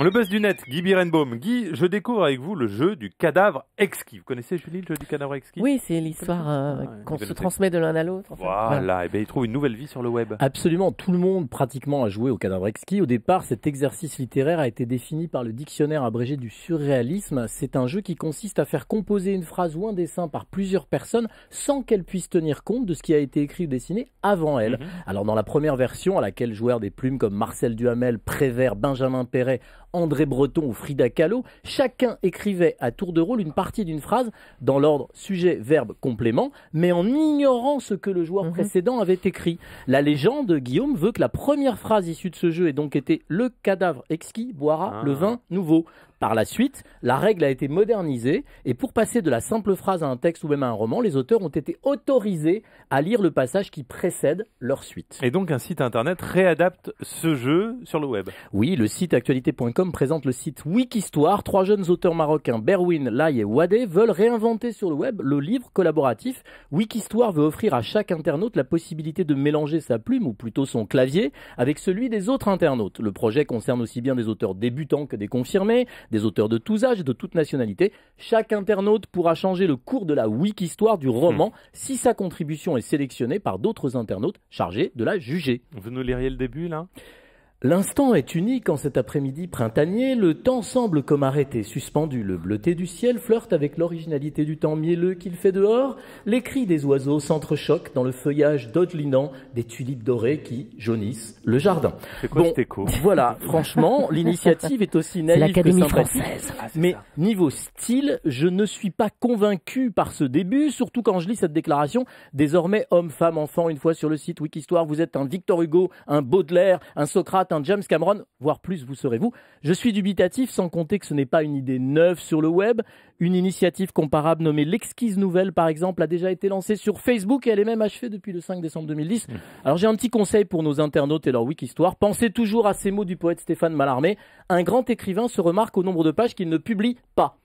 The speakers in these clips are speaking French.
Le buzz du net, Guy Birenbaum. Guy, je découvre avec vous le jeu du cadavre exquis. Vous connaissez, Julie, le jeu du cadavre exquis Oui, c'est l'histoire euh, qu'on se transmet de l'un à l'autre. Voilà, et eh bien il trouve une nouvelle vie sur le web. Absolument, tout le monde pratiquement a joué au cadavre exquis. Au départ, cet exercice littéraire a été défini par le dictionnaire abrégé du surréalisme. C'est un jeu qui consiste à faire composer une phrase ou un dessin par plusieurs personnes sans qu'elles puissent tenir compte de ce qui a été écrit ou dessiné avant elles. Mhm. Alors dans la première version, à laquelle jouèrent des plumes comme Marcel Duhamel, Prévert, Benjamin Perret, André Breton ou Frida Kahlo, chacun écrivait à tour de rôle une partie d'une phrase dans l'ordre sujet, verbe, complément, mais en ignorant ce que le joueur mhm. précédent avait écrit. La légende, Guillaume, veut que la première phrase issue de ce jeu ait donc été Le cadavre exquis boira ah. le vin nouveau. Par la suite, la règle a été modernisée et pour passer de la simple phrase à un texte ou même à un roman, les auteurs ont été autorisés à lire le passage qui précède leur suite. Et donc un site internet réadapte ce jeu sur le web. Oui, le site actualité.com comme présente le site Wikistoire. Trois jeunes auteurs marocains, Berwin, Lai et Wadé, veulent réinventer sur le web le livre collaboratif. Wikistoire veut offrir à chaque internaute la possibilité de mélanger sa plume, ou plutôt son clavier, avec celui des autres internautes. Le projet concerne aussi bien des auteurs débutants que des confirmés, des auteurs de tous âges et de toutes nationalités. Chaque internaute pourra changer le cours de la Wikistoire du roman hmm. si sa contribution est sélectionnée par d'autres internautes chargés de la juger. Vous nous liriez le début là L'instant est unique en cet après-midi printanier, le temps semble comme arrêté, suspendu, le bleuté du ciel flirte avec l'originalité du temps mielleux qu'il fait dehors, les cris des oiseaux s'entrechoquent dans le feuillage dodelinant des tulipes dorées qui jaunissent le jardin. bon, écho Voilà, franchement, l'initiative est aussi naïve que française. Ah, mais niveau style, je ne suis pas convaincu par ce début, surtout quand je lis cette déclaration, désormais homme, femme, enfant, une fois sur le site Wikistoire, vous êtes un Victor Hugo, un Baudelaire, un Socrate, un James Cameron, voire plus, vous serez-vous. Je suis dubitatif, sans compter que ce n'est pas une idée neuve sur le web. Une initiative comparable nommée l'Exquise Nouvelle, par exemple, a déjà été lancée sur Facebook et elle est même achevée depuis le 5 décembre 2010. Mmh. Alors j'ai un petit conseil pour nos internautes et leur week histoire. Pensez toujours à ces mots du poète Stéphane Mallarmé. Un grand écrivain se remarque au nombre de pages qu'il ne publie pas.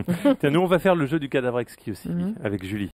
nous on va faire le jeu du cadavre exquis aussi, mmh. avec Julie.